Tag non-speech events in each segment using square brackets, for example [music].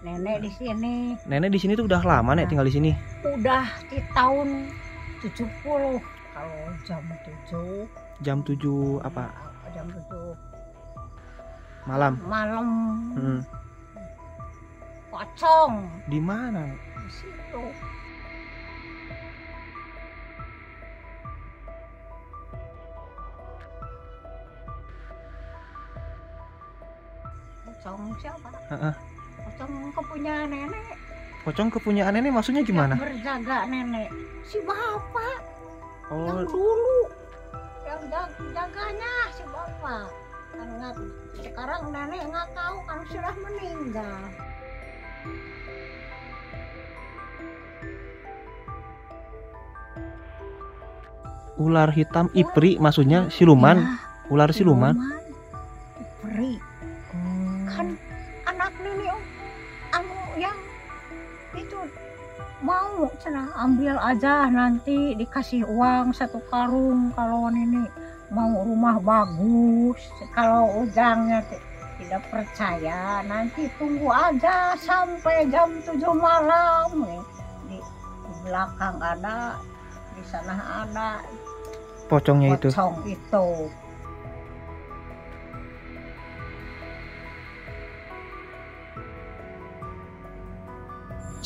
nenek di sini nenek di sini tuh udah lama nek nah, tinggal di sini udah di tahun 70 kalau jam 7 jam 7 apa jam 7 malam malam hmm. pocong di mana di situ pocong siapa uh -uh pocong kepunyaan nenek pocong kepunyaan nenek maksudnya gimana yang berjaga nenek si bapak oh. yang dulu yang jag jaganya si bapak Ingat, kan sekarang nenek nggak tahu kan sudah meninggal ular hitam ipri maksudnya siluman ya, ular siluman, siluman kamu sana ambil aja nanti dikasih uang satu karung kalau ini mau rumah bagus kalau ujangnya tidak percaya nanti tunggu aja sampai jam 7 malam nih di, di belakang ada di sana ada pocongnya Pocong itu. itu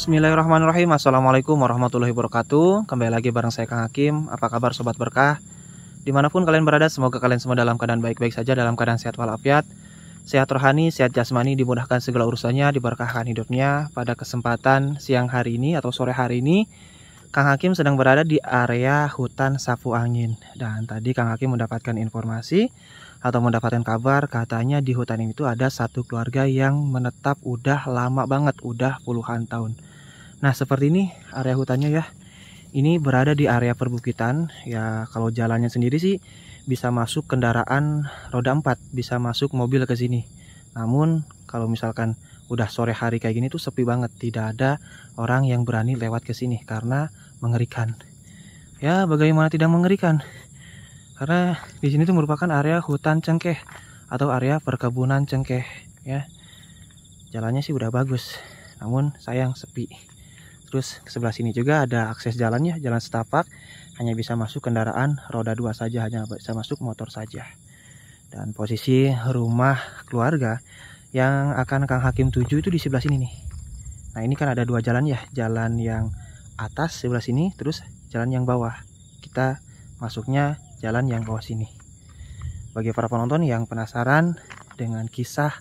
Bismillahirrahmanirrahim Assalamualaikum warahmatullahi wabarakatuh Kembali lagi bareng saya Kang Hakim Apa kabar Sobat Berkah Dimanapun kalian berada Semoga kalian semua dalam keadaan baik-baik saja Dalam keadaan sehat walafiat Sehat rohani, sehat jasmani Dimudahkan segala urusannya Diberkahkan hidupnya Pada kesempatan siang hari ini Atau sore hari ini Kang Hakim sedang berada di area hutan sapu angin Dan tadi Kang Hakim mendapatkan informasi atau mendapatkan kabar katanya di hutan ini tuh ada satu keluarga yang menetap udah lama banget, udah puluhan tahun. Nah seperti ini area hutannya ya. Ini berada di area perbukitan. Ya kalau jalannya sendiri sih bisa masuk kendaraan roda 4, bisa masuk mobil ke sini. Namun kalau misalkan udah sore hari kayak gini tuh sepi banget, tidak ada orang yang berani lewat ke sini karena mengerikan. Ya bagaimana tidak mengerikan? Karena di sini tuh merupakan area hutan cengkeh atau area perkebunan cengkeh ya. Jalannya sih udah bagus, namun sayang sepi terus ke sebelah sini juga ada akses jalannya jalan setapak hanya bisa masuk kendaraan roda dua saja hanya bisa masuk motor saja dan posisi rumah keluarga yang akan Kang Hakim tuju itu di sebelah sini nih nah ini kan ada dua jalan ya jalan yang atas sebelah sini terus jalan yang bawah kita masuknya jalan yang bawah sini bagi para penonton yang penasaran dengan kisah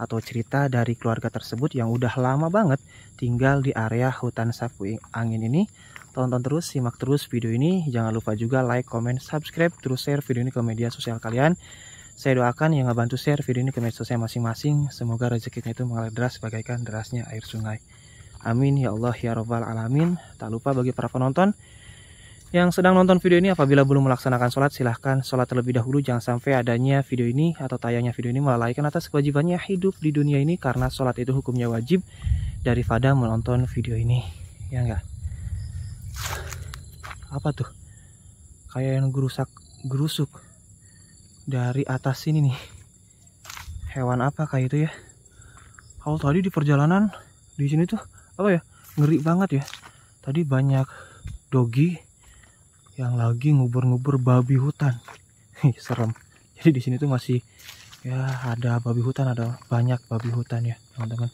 atau cerita dari keluarga tersebut yang udah lama banget tinggal di area hutan sapu angin ini. Tonton terus, simak terus video ini. Jangan lupa juga like, comment, subscribe, terus share video ini ke media sosial kalian. Saya doakan yang ngebantu share video ini ke media sosial masing-masing. Semoga rezekinya itu mengalir deras bagaikan derasnya air sungai. Amin ya Allah ya robbal alamin. Tak lupa bagi para penonton yang sedang nonton video ini apabila belum melaksanakan sholat silahkan sholat terlebih dahulu jangan sampai adanya video ini atau tayangnya video ini melalaikan atas kewajibannya hidup di dunia ini karena sholat itu hukumnya wajib daripada menonton video ini ya enggak apa tuh kayak yang gerusak gerusuk dari atas sini nih hewan apa kayak itu ya kalau tadi di perjalanan di sini tuh apa ya ngeri banget ya tadi banyak dogi yang lagi ngubur-ngubur babi hutan. [laughs] Serem. Jadi di sini tuh masih ya ada babi hutan, ada banyak babi hutan ya, teman-teman.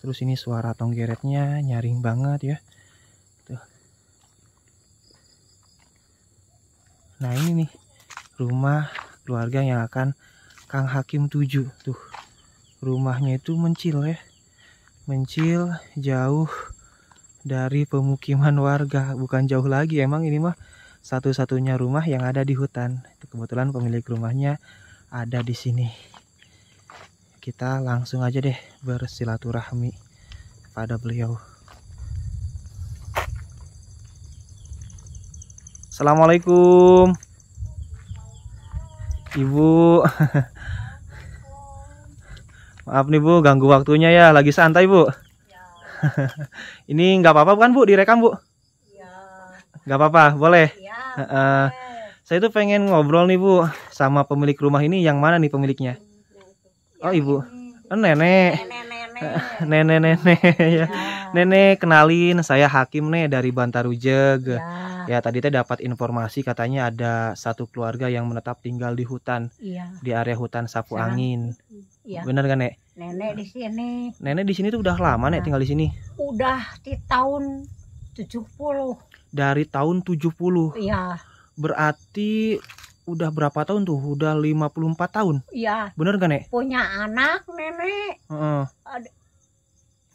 Terus ini suara tonggeretnya nyaring banget ya. Tuh. Nah, ini nih rumah keluarga yang akan Kang Hakim 7 tuh. Rumahnya itu mencil ya. Mencil jauh dari pemukiman warga bukan jauh lagi emang ini mah satu-satunya rumah yang ada di hutan itu kebetulan pemilik rumahnya ada di sini kita langsung aja deh bersilaturahmi pada beliau Assalamualaikum Ibu [laughs] Maaf nih Bu ganggu waktunya ya lagi santai Bu [laughs] ini nggak apa-apa bukan Bu direkam Bu? Iya. Nggak apa-apa, boleh. Iya. Uh, saya itu pengen ngobrol nih Bu sama pemilik rumah ini yang mana nih pemiliknya? Oh Ibu. ini. Oh, nenek. Nenek-nenek. [laughs] Nenek-nenek ya. Iya. Nenek kenalin saya Hakim nih dari Bantarujeg. Ya. ya tadi saya dapat informasi katanya ada satu keluarga yang menetap tinggal di hutan. Ya. Di area hutan sapu ya. angin. Iya. Iya. Benar kan, Nek? Nenek di sini. Nenek di sini tuh udah lama, Nek, nah. tinggal di sini. Udah di tahun 70. Dari tahun 70. Iya. Berarti udah berapa tahun tuh? Udah 54 tahun. Iya. Benar kan, Nek? Punya anak nenek. Heeh. Uh -uh.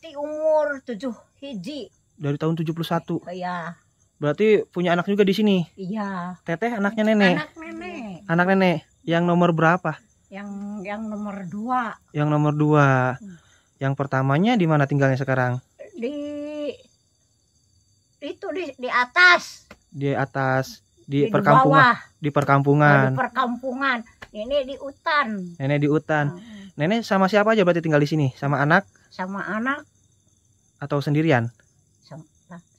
Di umur 7 hiji. Dari tahun 71. Iya. Berarti punya anak juga di sini. Iya. Teteh anaknya nenek. Anak nenek. Anak nenek. Yang nomor berapa? yang yang nomor dua yang nomor dua hmm. yang pertamanya di mana tinggalnya sekarang di itu di di atas di atas di, di perkampungan di, di perkampungan di perkampungan ini di hutan nenek di hutan hmm. nenek sama siapa aja berarti tinggal di sini sama anak sama anak atau sendirian sama,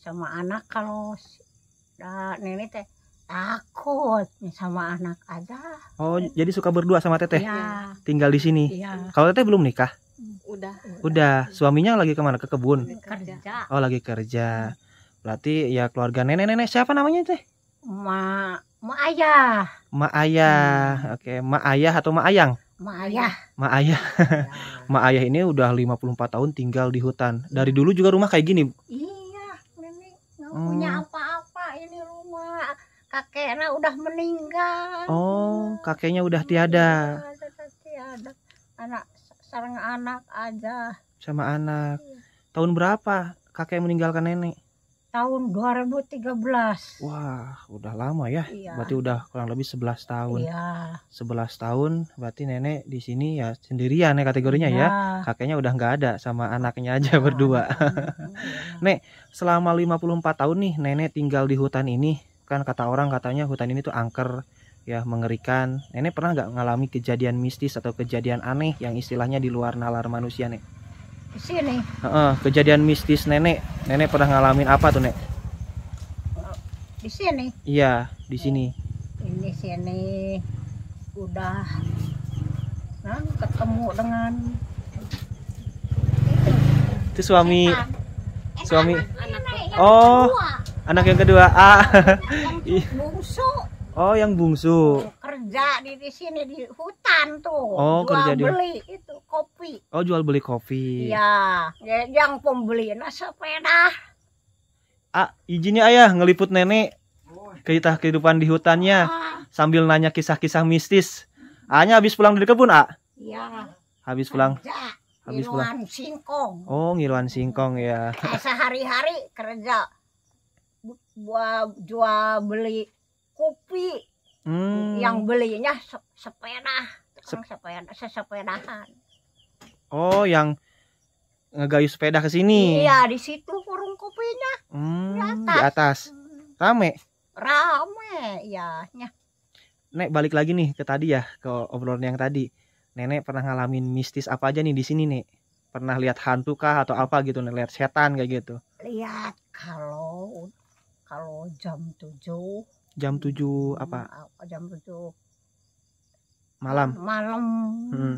sama anak kalau nah, nenek teh takut sama anak aja oh jadi suka berdua sama teteh ya. tinggal di sini ya. kalau teteh belum nikah udah udah suaminya lagi kemana ke kebun kerja oh lagi kerja berarti ya keluarga nenek nenek siapa namanya teh ma ma ayah ma ayah hmm. oke ma ayah atau ma ayang ma ayah ma ayah ma ayah [laughs] ini udah 54 tahun tinggal di hutan dari dulu juga rumah kayak gini kakeknya udah meninggal oh kakeknya udah tiada iya, tiada anak sarang anak aja sama anak iya. tahun berapa kakek meninggalkan nenek tahun 2013 wah udah lama ya iya. berarti udah kurang lebih 11 tahun iya. 11 tahun berarti nenek di sini ya sendirian ya kategorinya ya. iya. ya kakeknya udah nggak ada sama iya, anaknya aja iya. berdua iya. [laughs] nek selama 54 tahun nih nenek tinggal di hutan ini kan kata orang katanya hutan ini tuh angker ya mengerikan nenek pernah nggak mengalami kejadian mistis atau kejadian aneh yang istilahnya di luar nalar manusia nih di sini kejadian mistis nenek nenek pernah ngalamin apa tuh nek di sini iya di sini ini sini udah nah, ketemu dengan itu, suami Enak. suami anak, anak, oh anak yang kedua A [laughs] yang bungsu oh yang bungsu kerja di, di sini di hutan tuh oh jual kerja di... beli itu kopi oh jual beli kopi iya ya, yang pembeli nah sepeda A izinnya ayah ngeliput nenek kita kehidupan di hutannya ah. sambil nanya kisah-kisah mistis hanya habis pulang dari kebun A iya habis pulang kerja. habis ngiluan pulang singkong oh ngiluan singkong ya sehari-hari kerja buat jual beli kopi hmm. yang belinya se sepeda Sep sepeda sesepedahan oh yang ngegayu sepeda ke sini iya di situ kurung kopinya hmm, di atas, di atas. Hmm. rame rame ya nya Nek balik lagi nih ke tadi ya ke obrolan yang tadi nenek pernah ngalamin mistis apa aja nih di sini nih? pernah lihat hantu kah atau apa gitu nih lihat setan kayak gitu lihat kalau kalau jam tujuh. jam 7 apa oh, jam tujuh malam malam hmm.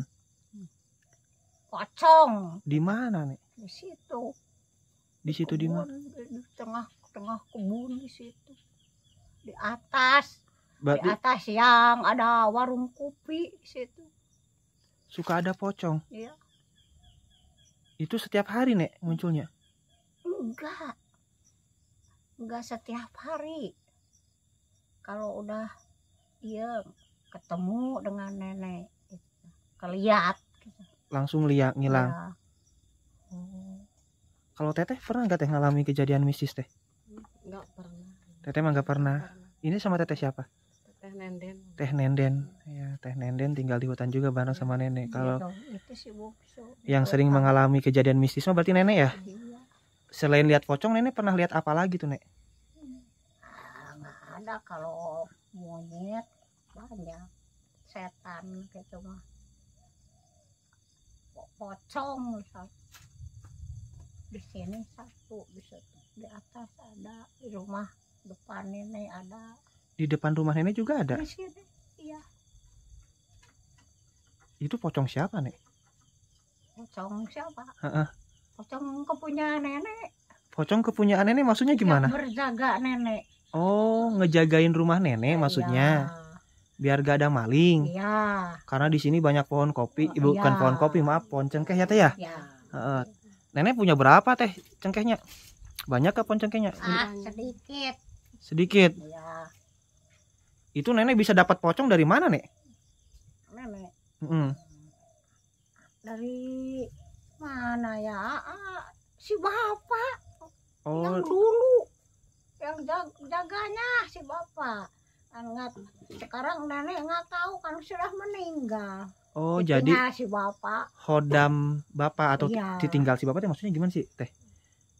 pocong di mana nih di situ di situ di mana di tengah tengah kebun di situ di atas Berarti... di atas yang ada warung kopi di situ suka ada pocong iya itu setiap hari nek munculnya enggak nggak setiap hari kalau udah dia ketemu dengan nenek gitu. keliat gitu. langsung lihat ngilang ya. hmm. kalau teteh pernah nggak teh ngalami kejadian mistis teh nggak pernah teteh mah nggak pernah. pernah ini sama teteh siapa Teh Nenden. Teh Nenden. Ya, Teh Nenden tinggal di hutan juga bareng iya. sama nenek. Iya kalau itu si Yang sering mengalami kejadian mistis mah berarti nenek ya? Iya selain lihat pocong nenek pernah lihat apa lagi tuh nek nggak ada kalau monyet banyak setan gitu mah pocong misal di sini satu di situ di atas ada di rumah depan nenek ada di depan rumah nenek juga ada di sini iya itu pocong siapa nek pocong siapa -uh pocong kepunyaan nenek pocong kepunyaan nenek maksudnya gimana yang berjaga nenek oh ngejagain rumah nenek ya, maksudnya ya. biar gak ada maling ya. karena di sini banyak pohon kopi oh, eh, bukan iya. pohon kopi maaf pohon cengkeh ya teh ya, ya. nenek punya berapa teh cengkehnya banyak ke pohon cengkehnya ah, sedikit sedikit ya. itu nenek bisa dapat pocong dari mana nek nenek Hmm. dari mana ya ah, si bapak oh. yang dulu yang jag jaganya si bapak Anget. nggak sekarang nenek nggak tahu kan sudah meninggal oh ditinggal jadi si bapak hodam bapak atau iya. ditinggal si bapak maksudnya gimana sih teh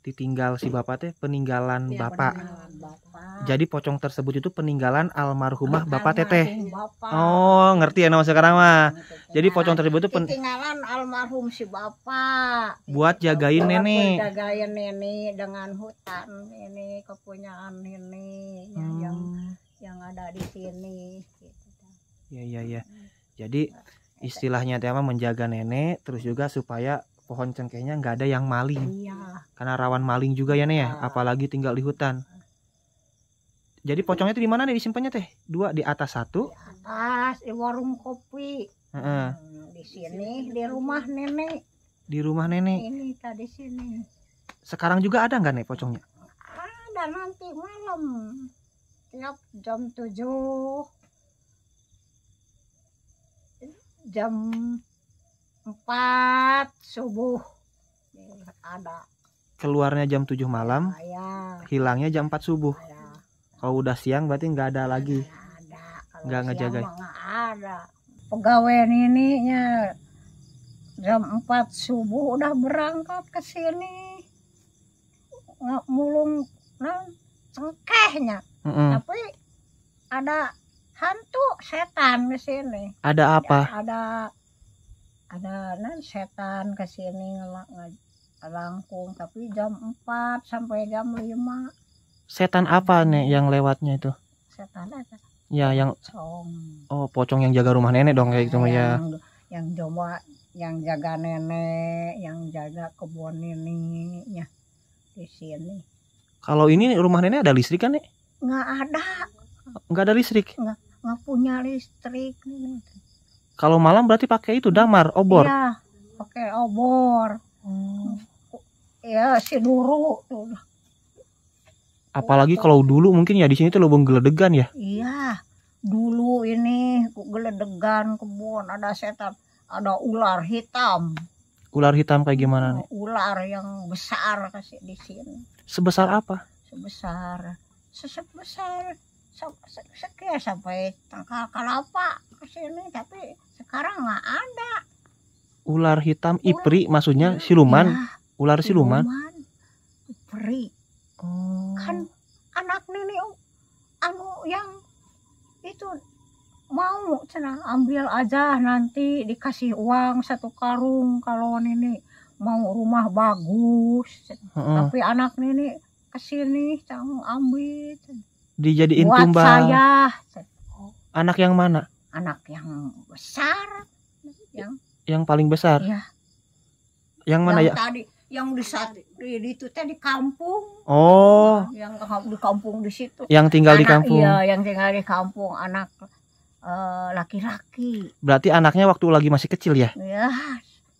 ditinggal si hmm. bapak teh peninggalan ya, bapak. bapak. Jadi pocong tersebut itu peninggalan almarhumah bapak teteh. Oh, ngerti ya nama sekarang mah. Jadi pocong tersebut itu peninggalan almarhum si bapak. Buat jagain bapak nenek. Jagain nenek dengan hutan ini kepunyaan ini hmm. yang yang ada di sini Ya ya ya. Jadi nah, istilahnya tema menjaga nenek terus juga supaya pohon cengkehnya nggak ada yang maling iya. karena rawan maling juga ya nih ya iya. apalagi tinggal di hutan jadi pocongnya itu di mana nih disimpannya teh dua di atas satu di atas di warung kopi uh -uh. di sini di rumah nenek di rumah nenek ini tadi sini sekarang juga ada nggak nih pocongnya ada nanti malam tiap jam tujuh jam 4 subuh iya, ada keluarnya jam 7 malam ya. hilangnya jam 4 subuh ya. kalau udah siang berarti nggak ada lagi nggak ngejaga ada pegawai nininya jam 4 subuh udah berangkat ke sini nggak mulung nang cengkehnya mm -hmm. tapi ada hantu setan di sini ada apa ya, ada ada nan setan ke sini ngelangkung tapi jam 4 sampai jam 5 setan apa nih yang lewatnya itu setan ada ya yang pocong. oh pocong yang jaga rumah nenek dong kayak gitu nah, ya yang, jawa, yang jaga nenek yang jaga kebun neneknya di sini kalau ini rumah nenek ada listrik kan nih? nggak ada nggak ada listrik nggak nggak punya listrik nih kalau malam berarti pakai itu damar, obor. Iya, pakai obor. Hmm. Ya, si dulu Apalagi kalau dulu mungkin ya di sini tuh lubang geledegan ya. Iya, dulu ini geledegan kebun ada setan, ada ular hitam. Ular hitam kayak gimana iya, nih? Ular yang besar kasih di sini. Sebesar apa? Sebesar sebesar sekian sampai tangkal kelapa ke sini tapi sekarang nggak ada. Ular hitam ular, ipri maksudnya ular, siluman. Ya, ular siluman. siluman. Ipri. Oh. Kan anak nenek anu yang itu mau cenah ambil aja nanti dikasih uang satu karung kalau nenek mau rumah bagus. Uh Tapi anak nenek kesini cang ambil. Dijadiin Buat tumbal. saya. Anak yang mana? anak yang besar yang yang paling besar ya yang mana yang ya tadi yang di saat di, itu tadi di kampung oh yang di kampung di situ yang tinggal anak, di kampung iya yang tinggal di kampung anak eh, laki-laki uh, berarti anaknya waktu lagi masih kecil ya ya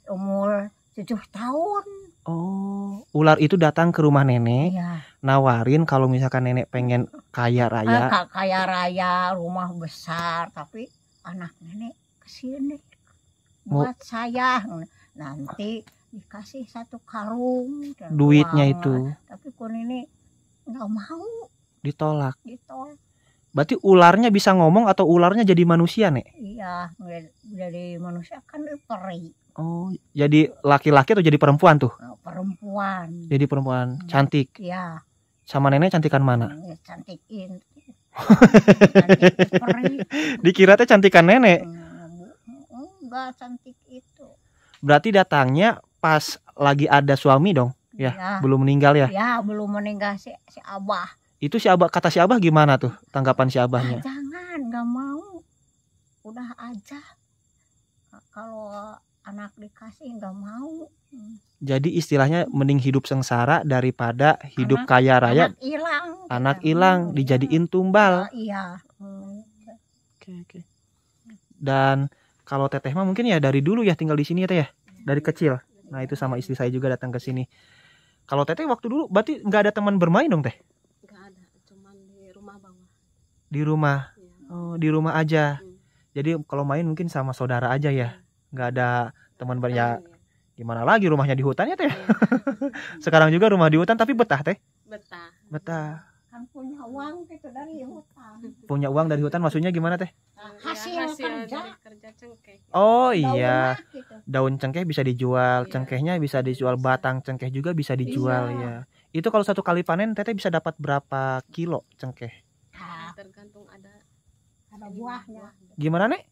umur tujuh tahun oh ular itu datang ke rumah nenek ya. nawarin kalau misalkan nenek pengen kaya raya ah, kaya raya rumah besar tapi anak nenek sini buat saya nanti dikasih satu karung duitnya uang. itu tapi kun ini nggak mau ditolak ditolak berarti ularnya bisa ngomong atau ularnya jadi manusia nek iya jadi manusia kan peri oh jadi laki-laki atau jadi perempuan tuh oh, perempuan jadi perempuan iya. cantik iya sama nenek cantikan mana iya, Cantikin. Dikira teh cantikan nenek. Nah, enggak cantik itu. Berarti datangnya pas lagi ada suami dong, ya, ya. belum meninggal ya? Ya, belum meninggal si, si Abah. Itu si Abah kata si Abah gimana tuh tanggapan si Abahnya? Ah, jangan, nggak mau. Udah aja. Kalau anak dikasih nggak mau hmm. jadi istilahnya mending hidup sengsara daripada hidup anak, kaya raya anak hilang anak gitu. hilang ya. dijadiin tumbal oh, iya hmm. oke oke dan kalau teteh mah mungkin ya dari dulu ya tinggal di sini ya teh ya dari kecil nah itu sama istri saya juga datang ke sini kalau teteh waktu dulu berarti nggak ada teman bermain dong teh nggak ada cuman di rumah bawah di rumah iya. oh di rumah aja hmm. jadi kalau main mungkin sama saudara aja ya iya nggak ada teman banyak oh, iya. gimana lagi rumahnya di hutan ya teh. iya. [laughs] Sekarang juga rumah di hutan tapi betah teh. Betah. Betah. Kan punya uang teh dari hmm. hutan. Punya uang dari hutan maksudnya gimana teh? Oh, iya, hasil, ya, hasil kerja. kerja cengkeh. Oh iya. Daun, gitu. Daun cengkeh bisa dijual, iya. cengkehnya bisa dijual, iya. batang cengkeh juga bisa dijual iya. ya. Itu kalau satu kali panen teteh bisa dapat berapa kilo cengkeh? tergantung ada ada buahnya. Gimana nek?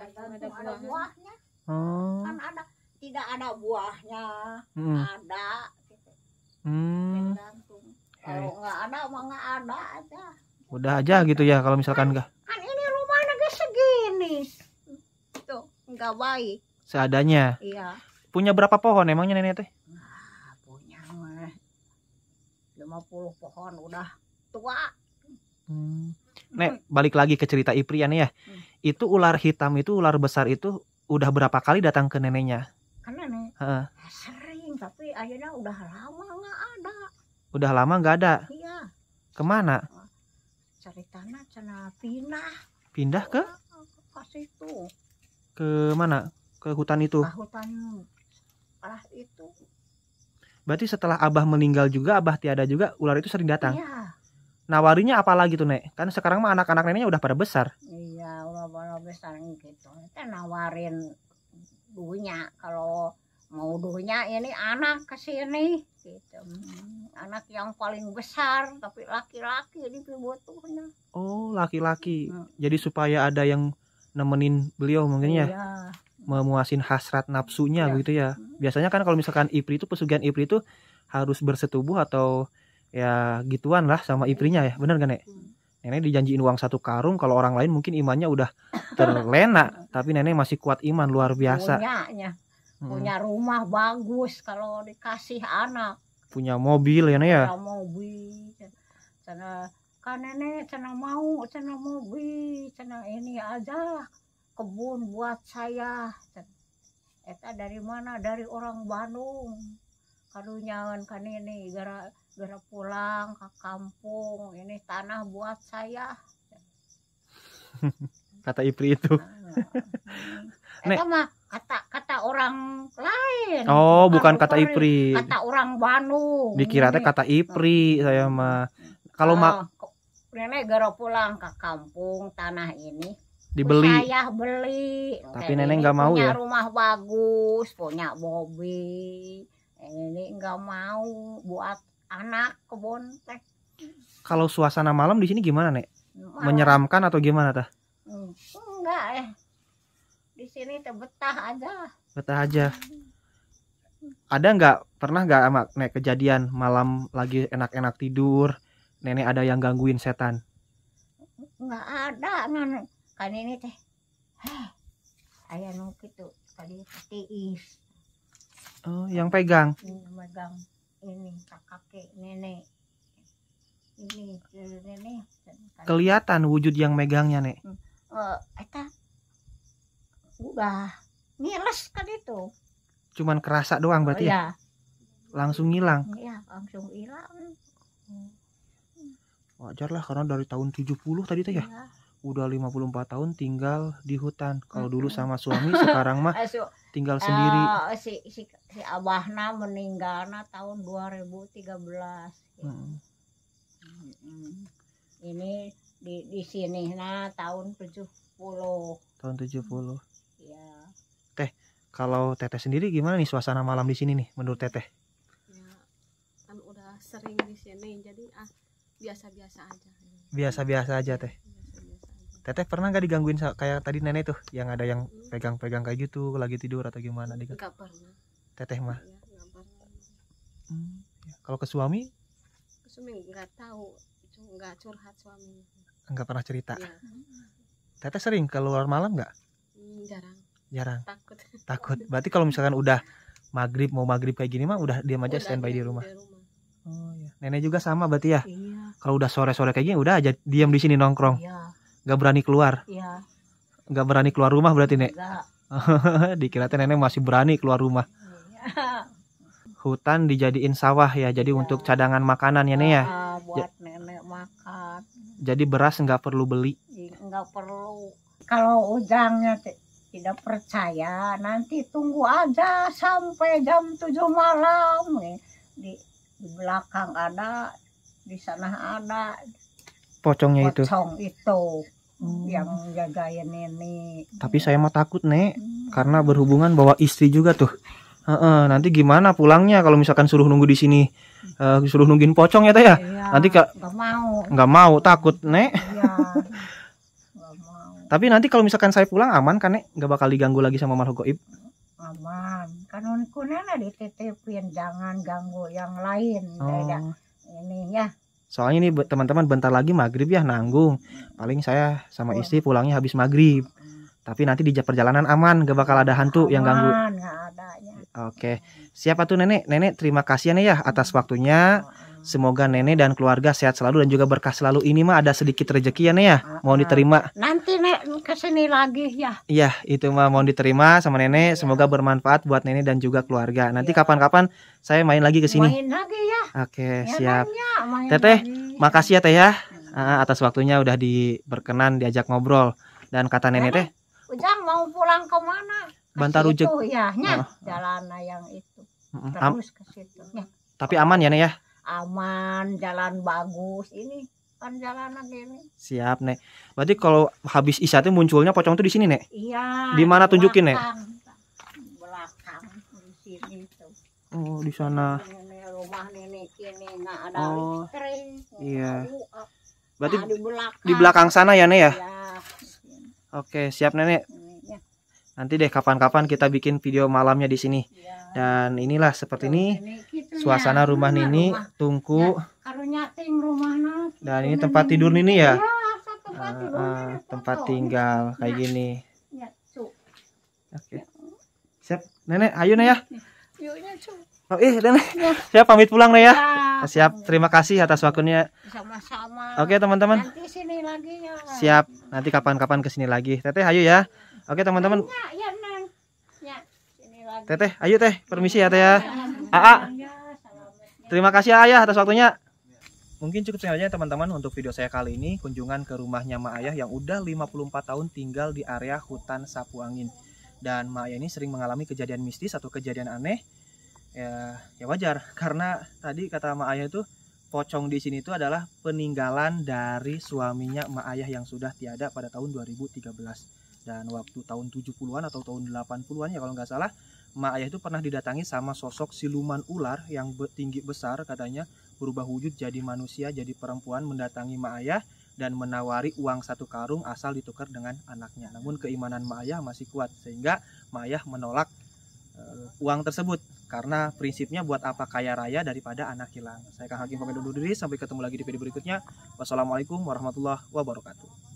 tergantung ada Ada buahnya. Oh. Kan ada tidak ada buahnya, hmm. ada gitu. Hmm. Kalau iya. nggak ada mah nggak ada aja. Udah aja gitu ya kalau misalkan enggak. Kan, kan, ini rumahnya kayak segini. Tuh, enggak baik. Seadanya. Iya. Punya berapa pohon emangnya nenek teh? Nah, punya mah 50 pohon udah tua. Hmm. Nek, balik lagi ke cerita Iprian ya. Hmm itu ular hitam itu ular besar itu udah berapa kali datang ke neneknya kan nenek uh. sering tapi akhirnya udah lama nggak ada udah lama nggak ada iya kemana tanah, cina pindah pindah ke ke situ ke mana ke hutan itu ke hutan alas itu berarti setelah abah meninggal juga abah tiada juga ular itu sering datang iya warinya apa lagi tuh nek kan sekarang mah anak-anak neneknya udah pada besar iya kalau besar gitu kita nawarin dunia kalau mau dunia ini anak ke sini gitu anak yang paling besar tapi laki-laki itu butuhnya oh laki-laki hmm. jadi supaya ada yang nemenin beliau mungkin ya iya. memuasin hasrat nafsunya iya. gitu ya mm. biasanya kan kalau misalkan Ipri itu pesugihan Ipri itu harus bersetubuh atau ya gituan lah sama Iprinya ya benar gak Nek? Hmm nenek dijanjiin uang satu karung kalau orang lain mungkin imannya udah terlena [coughs] tapi nenek masih kuat iman luar biasa punyanya hmm. punya rumah bagus kalau dikasih anak punya mobil ya nenek ya punya mobil sana kan nenek sana mau sana mobil sana ini aja kebun buat saya eta dari mana dari orang Bandung karunya kan ini gara gara pulang ke kampung ini tanah buat saya [laughs] kata Ipri itu nah, [laughs] Nek. mah kata kata orang lain oh bukan kata Ipri kata orang Bandung dikira teh kata Ipri saya mah kalau nah, mak nenek gara pulang ke kampung tanah ini dibeli saya beli tapi nenek nggak mau punya ya rumah bagus punya mobil ini nggak mau buat anak kebon teh kalau suasana malam di sini gimana nek malam. menyeramkan atau gimana tah hmm, enggak eh di sini betah aja betah aja ada nggak pernah nggak nek kejadian malam lagi enak-enak tidur nenek ada yang gangguin setan nggak ada nenek kan ini teh ayah nu gitu kali tiis Oh, yang pegang. Ini megang ini kakek nenek. Ini nenek. Kelihatan wujud yang megangnya, Nek. Uh, eta udah miles kan itu. Cuman kerasa doang berarti ya? oh, ya. ya? Langsung hilang. Iya, langsung hilang. Wajar lah karena dari tahun 70 tadi tuh ya. ya udah 54 tahun tinggal di hutan. Kalau dulu sama suami, sekarang mah [laughs] eh, tinggal sendiri. Uh, si, si, si abahna meninggalnya tahun 2013. Hmm. Hmm. Ini di, di sini nah tahun 70. Tahun 70. Iya. Teh, kalau Teteh sendiri gimana nih suasana malam di sini nih menurut Teteh? Ya, kan udah sering di sini jadi ah, biasa-biasa aja. Biasa-biasa aja Teh. Teteh pernah nggak digangguin kayak tadi nenek tuh yang ada yang pegang-pegang kayak gitu lagi tidur atau gimana? Enggak pernah. Teteh mah. Iya, hmm, ya, hmm. Kalau ke suami? Ke suami nggak tahu, nggak curhat suami. Nggak pernah cerita. Ya. Teteh sering keluar malam nggak? Hmm, jarang. Jarang. Takut. [laughs] Takut. Berarti kalau misalkan udah maghrib mau maghrib kayak gini mah udah diam aja standby di rumah. Di rumah. Oh ya. Nenek juga sama berarti ya. Iya. Kalau udah sore-sore kayak gini udah aja diam di sini nongkrong. Iya nggak berani keluar iya nggak berani keluar rumah berarti nek [laughs] dikira teh nenek masih berani keluar rumah ya. hutan dijadiin sawah ya jadi ya. untuk cadangan makanan ya nek ya iya, buat ja nenek makan jadi beras nggak perlu beli nggak perlu kalau ujangnya tidak percaya nanti tunggu aja sampai jam 7 malam di, di belakang ada di sana ada pocongnya itu pocong itu hmm. yang jagain nenek tapi saya mah takut nek hmm. karena berhubungan bawa istri juga tuh uh, uh, nanti gimana pulangnya kalau misalkan suruh nunggu di sini uh, suruh nungguin pocong ya teh ya iya, nanti kak nggak mau nggak mau takut nek iya. [laughs] Tapi nanti kalau misalkan saya pulang aman kan nek nggak bakal diganggu lagi sama makhluk goib. Aman. Kan ada dititipin jangan ganggu yang lain. Ya. Oh. Ini ya soalnya ini teman-teman bentar lagi maghrib ya nanggung paling saya sama istri pulangnya habis maghrib tapi nanti di perjalanan aman gak bakal ada hantu aman, yang ganggu ada, ya. oke siapa tuh nenek nenek terima kasih ya, ya atas waktunya Semoga nenek dan keluarga sehat selalu dan juga berkah selalu. Ini mah ada sedikit rezeki ya nek ya. Ah, mohon ah. diterima. Nanti nek kesini lagi ya. Iya, itu mah mohon diterima sama nenek. Iya. Semoga bermanfaat buat nenek dan juga keluarga. Nanti iya. kapan-kapan saya main lagi ke sini. Main lagi ya. Oke, ya, kan, siap. Ya, teteh, lagi. makasih ya Teh ya. Ah, atas waktunya udah diberkenan diajak ngobrol. Dan kata ya, nenek teh, Ujang mau pulang ke mana? Bantar Jek. ya, nya, oh. jalan yang itu. Terus ke situ. Ya. Tapi aman ya, Nek ya? aman, jalan bagus ini kan jalanan ini. Siap, Nek. Berarti kalau habis isyatnya itu munculnya pocong tuh di sini, Nek? Iya. Di mana tunjukin, Nek? Belakang di sini tuh. Oh, di sana. Ini rumah nenek ini ada oh, Iya. Berarti nah, di belakang. di belakang sana ya, Nek ya? Iya. Oke, siap, Nenek. Nanti deh kapan-kapan kita bikin video malamnya di sini. Ya. Dan inilah seperti ini suasana rumah Nini, tungku. Ya, Dan ini tempat tidur Nini ya. Iya, tempat, uh, uh, tempat tinggal kayak iya. gini. Iya, Oke. Okay. Siap, Nenek, ayo nenek ya. Oh, eh, Nenek. Siap pamit pulang nih ya. Oh, siap, terima kasih atas waktunya. Sama-sama. Oke, okay, teman-teman. Ya. Siap, nanti kapan-kapan kesini lagi. Teteh, ayo ya. Oke teman-teman. Ya, ya, ya, Teteh, ayo teh, permisi ya teh ya. Aa, terima kasih ayah atas waktunya. Mungkin cukup sekian teman-teman untuk video saya kali ini kunjungan ke rumahnya Ma Ayah yang udah 54 tahun tinggal di area hutan sapu angin. Dan Ma Ayah ini sering mengalami kejadian mistis atau kejadian aneh. Ya, ya wajar karena tadi kata Ma Ayah itu pocong di sini itu adalah peninggalan dari suaminya Ma Ayah yang sudah tiada pada tahun 2013. Dan waktu tahun 70-an atau tahun 80-an ya kalau nggak salah, Ma Ayah itu pernah didatangi sama sosok siluman ular yang tinggi besar katanya berubah wujud jadi manusia, jadi perempuan mendatangi Ma Ayah dan menawari uang satu karung asal ditukar dengan anaknya. Namun keimanan Ma Ayah masih kuat sehingga Ma Ayah menolak uh, uang tersebut karena prinsipnya buat apa kaya raya daripada anak hilang. Saya Kang Hakim pamit undur diri sampai ketemu lagi di video berikutnya. Wassalamualaikum warahmatullahi wabarakatuh.